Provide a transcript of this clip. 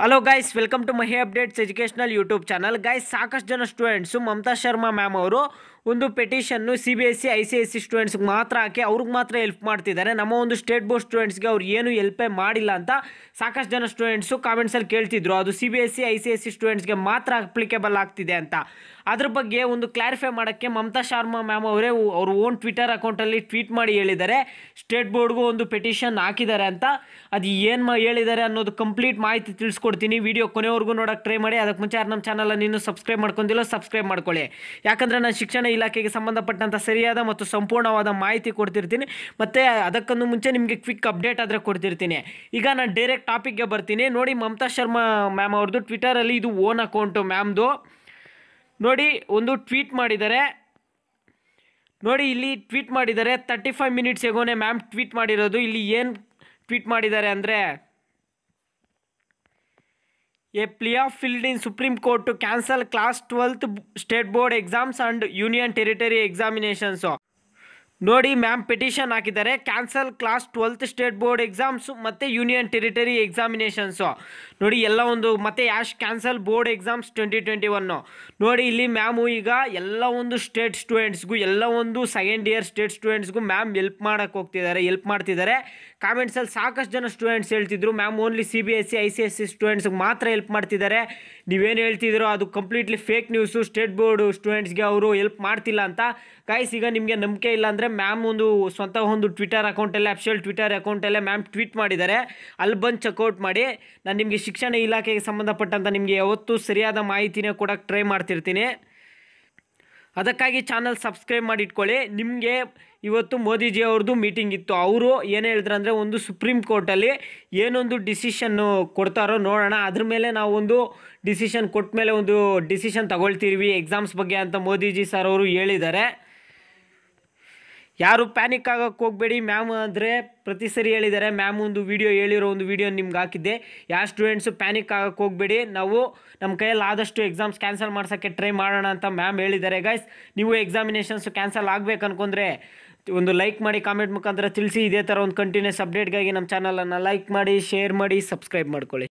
hello guys welcome to Mahi updates educational YouTube channel guys ಸಾಕಷ್ಟು ಜನ students Mamata Sharma ma'am ಅವರು ಒಂದು petition C B S E I C S E ಸ್ಟೂಡೆಂಟ್ಸ್ಗೆ ಮಾತ್ರ ಹಾಕಿ ಅವ್ರಿಗೆ ಮಾತ್ರ ಹೆಲ್ಪ್ ಮಾಡ್ತಿದ್ದಾರೆ ನಮ್ಮ ಒಂದು ಸ್ಟೇಟ್ ಬೋರ್ಡ್ ಸ್ಟೂಡೆಂಟ್ಸ್ಗೆ ಅವ್ರು ಏನು ಹೆಲ್ಪೇ ಮಾಡಿಲ್ಲ ಅಂತ ಸಾಕಷ್ಟು ಜನ ಸ್ಟೂಡೆಂಟ್ಸು ಕಾಮೆಂಟ್ಸಲ್ಲಿ ಕೇಳ್ತಿದ್ರು ಅದು C B S E I C S E ಸ್ಟೂಡೆಂಟ್ಸ್ಗೆ ಮಾತ್ರ ಅಪ್ಲಿಕೇಬಲ್ ಆಗ್ತಿದೆ ಅಂತ ಅದ್ರ ಬಗ್ಗೆ ಒಂದು ಕ್ಲಾರಿಫೈ ಮಾಡೋಕ್ಕೆ ಮಮತಾ ಶರ್ಮಾ ಮ್ಯಾಮ್ ಅವರೇ ಅವ್ರ ಓನ್ ಟ್ವಿಟರ್ ಅಕೌಂಟಲ್ಲಿ ಟ್ವೀಟ್ ಮಾಡಿ ಹೇಳಿದ್ದಾರೆ ಸ್ಟೇಟ್ ಬೋರ್ಡ್ಗೂ ಒಂದು ಪೆಟಿಷನ್ ಹಾಕಿದ್ದಾರೆ ಅಂತ ಅದು ಏನು ಹೇಳಿದ್ದಾರೆ ಅನ್ನೋದು ಕಂಪ್ಲೀಟ್ ಮಾಹಿತಿ ತಿಳಿಸ್ಕೊ ಕೊಡ್ತೀನಿ ವೀಡಿಯೋ ಕೊನೆವರೆಗೂ ನೋಡೋಕೆ ಟ್ರೈ ಮಾಡಿ ಅದಕ್ಕೆ ಮುಂಚೆ ನಮ್ಮ ಚಾನಲ್ ನೀನು ಸಬ್ಸ್ಕ್ರೈಬ್ ಮಾಡ್ಕೊಂಡಿಲ್ಲ ಸಬ್ಸ್ಕ್ರೈಬ್ ಮಾಡ್ಕೊಳ್ಳಿ ಯಾಕಂದರೆ ನಾನು ಶಿಕ್ಷಣ ಇಲಾಖೆಗೆ ಸಂಬಂಧಪಟ್ಟಂಥ ಸರಿಯಾದ ಮತ್ತು ಸಂಪೂರ್ಣವಾದ ಮಾಹಿತಿ ಕೊಡ್ತಿರ್ತೀನಿ ಮತ್ತು ಅದಕ್ಕೊಂದು ಮುಂಚೆ ನಿಮಗೆ ಕ್ವಿಕ್ ಅಪ್ಡೇಟ್ ಆದರೆ ಕೊಡ್ತಿರ್ತೀನಿ ಈಗ ನಾನು ಡೈರೆಕ್ಟ್ ಟಾಪಿಕ್ಗೆ ಬರ್ತೀನಿ ನೋಡಿ ಮಮತಾ ಶರ್ಮಾ ಮ್ಯಾಮ್ ಅವ್ರದ್ದು ಟ್ವಿಟರಲ್ಲಿ ಇದು ಓನ್ ಅಕೌಂಟು ಮ್ಯಾಮ್ದು ನೋಡಿ ಒಂದು ಟ್ವೀಟ್ ಮಾಡಿದ್ದಾರೆ ನೋಡಿ ಇಲ್ಲಿ ಟ್ವೀಟ್ ಮಾಡಿದರೆ ತರ್ಟಿ ಫೈವ್ ಮಿನಿಟ್ಸ್ ಎಗೋನೆ ಮ್ಯಾಮ್ ಟ್ವೀಟ್ ಮಾಡಿರೋದು ಇಲ್ಲಿ ಏನು ಟ್ವೀಟ್ ಮಾಡಿದ್ದಾರೆ ಅಂದರೆ a plea of filed in supreme court cancel class twelfth state board exams and union territory examinations ನೋಡಿ ಮ್ಯಾಮ್ ಪಿಟಿಷನ್ ಹಾಕಿದ್ದಾರೆ cancel class twelfth state board exams ಮತ್ತು ಯೂನಿಯನ್ ಟೆರಿಟರಿ ಎಕ್ಸಾಮಿನೇಷನ್ಸು ನೋಡಿ ಎಲ್ಲ ಒಂದು ಮತ್ತೆ ಯಾಶ್ cancel board exams twenty twenty one ನೋಡಿ ಇಲ್ಲಿ ಮ್ಯಾಮು ಈಗ ಎಲ್ಲ ಒಂದು ಸ್ಟೇಟ್ ಸ್ಟೂಡೆಂಟ್ಸ್ಗೂ ಎಲ್ಲ ಒಂದು ಸೆಕೆಂಡ್ ಇಯರ್ ಸ್ಟೇಟ್ ಸ್ಟೂಡೆಂಟ್ಸ್ಗೂ ಮ್ಯಾಮ್ ಎಲ್ಪ್ ಮಾಡೋಕ್ಕೆ ಹೋಗ್ತಿದ್ದಾರೆ ಎಲ್ಪ್ ಮಾಡ್ತಿದ್ದಾರೆ ಕಾಮೆಂಟ್ಸಲ್ಲಿ ಸಾಕಷ್ಟು ಜನ ಸ್ಟೂಡೆಂಟ್ಸ್ ಹೇಳ್ತಿದ್ರು ma'am only C B S C e, I C S C e ಸ್ಟೂಡೆಂಟ್ಸ್ಗೆ ಮಾತ್ರ ಎಲ್ಪ್ ಮಾಡ್ತಿದ್ದಾರೆ ನೀವೇನು ಹೇಳ್ತಿದ್ರೋ ಅದು completely fake news state board ಸ್ಟೂಡೆಂಟ್ಸ್ಗೆ ಅವರು ಎಲ್ಪ್ ಮಾಡ್ತಿಲ್ಲ ಅಂತ ಕಾಯ್ಸ್ ಈಗ ನಿಮಗೆ ನಂಬಿಕೆ ಇಲ್ಲ ಅಂದರೆ ಅಂದರೆ ಮ್ಯಾಮ್ ಒಂದು ಸ್ವಂತ ಒಂದು ಟ್ವಿಟರ್ ಅಕೌಂಟಲ್ಲೇ ಅಫಿಷಿಯಲ್ ಟ್ವಿಟರ್ ಅಕೌಂಟಲ್ಲೇ ಮ್ಯಾಮ್ ಟ್ವೀಟ್ ಮಾಡಿದ್ದಾರೆ ಅಲ್ಲಿ ಬಂದು ಚೆಕ್ಔಟ್ ಮಾಡಿ ನಾನು ನಿಮಗೆ ಶಿಕ್ಷಣ ಇಲಾಖೆಗೆ ಸಂಬಂಧಪಟ್ಟಂಥ ನಿಮಗೆ ಯಾವತ್ತೂ ಸರಿಯಾದ ಮಾಹಿತಿನೇ ಕೊಡೋಕ್ಕೆ ಟ್ರೈ ಮಾಡ್ತಿರ್ತೀನಿ ಅದಕ್ಕಾಗಿ ಚಾನಲ್ ಸಬ್ಸ್ಕ್ರೈಬ್ ಮಾಡಿ ಇಟ್ಕೊಳ್ಳಿ ನಿಮಗೆ ಇವತ್ತು ಮೋದಿಜಿ ಅವ್ರದ್ದು ಮೀಟಿಂಗ್ ಇತ್ತು ಅವರು ಏನು ಹೇಳಿದ್ರಂದರೆ ಒಂದು ಸುಪ್ರೀಂ ಕೋರ್ಟಲ್ಲಿ ಏನೊಂದು ಡಿಸಿಷನ್ನು ಕೊಡ್ತಾರೋ ನೋಡೋಣ ಅದ್ರ ಮೇಲೆ ನಾವೊಂದು ಡಿಸಿಷನ್ ಕೊಟ್ಟ ಮೇಲೆ ಒಂದು ಡಿಸಿಷನ್ ತಗೊಳ್ತೀವಿ ಎಕ್ಸಾಮ್ಸ್ ಬಗ್ಗೆ ಅಂತ ಮೋದಿಜಿ ಸರ್ ಅವರು ಹೇಳಿದ್ದಾರೆ ಯಾರು ಪ್ಯಾನಿಕ್ ಆಗೋಕ್ಕೆ ಹೋಗಬೇಡಿ ಮ್ಯಾಮ್ ಅಂದರೆ ಪ್ರತಿ ಸರಿ ಹೇಳಿದ್ದಾರೆ ಮ್ಯಾಮ್ ಒಂದು ವೀಡಿಯೋ ಹೇಳಿರೋ ಒಂದು ವೀಡಿಯೋ ನಿಮ್ಗೆ ಹಾಕಿದ್ದೆ ಯಾವ ಸ್ಟೂಡೆಂಟ್ಸು ಪ್ಯಾನಿಕ್ ಆಗೋಕ್ಕೆ ಹೋಗಬೇಡಿ ನಾವು ನಮ್ಮ ಕೈಯಲ್ಲಿ ಆದಷ್ಟು ಎಕ್ಸಾಮ್ಸ್ ಕ್ಯಾನ್ಸಲ್ ಮಾಡ್ಸೋಕ್ಕೆ ಟ್ರೈ ಮಾಡೋಣ ಅಂತ ಮ್ಯಾಮ್ ಹೇಳಿದ್ದಾರೆ ಗೈಸ್ ನೀವು ಎಕ್ಸಾಮಿನೇಷನ್ಸು ಕ್ಯಾನ್ಸಲ್ ಆಗಬೇಕು ಅನ್ಕೊಂಡ್ರೆ ಒಂದು ಲೈಕ್ ಮಾಡಿ ಕಾಮೆಂಟ್ ಮುಖಾಂತರ ತಿಳಿಸಿ ಇದೇ ಥರ ಒಂದು ಕಂಟಿನ್ಯೂಸ್ ಅಪ್ಡೇಟ್ಗಾಗಿ ನಮ್ಮ ಚಾನಲನ್ನು ಲೈಕ್ ಮಾಡಿ ಶೇರ್ ಮಾಡಿ ಸಬ್ಸ್ಕ್ರೈಬ್ ಮಾಡ್ಕೊಳ್ಳಿ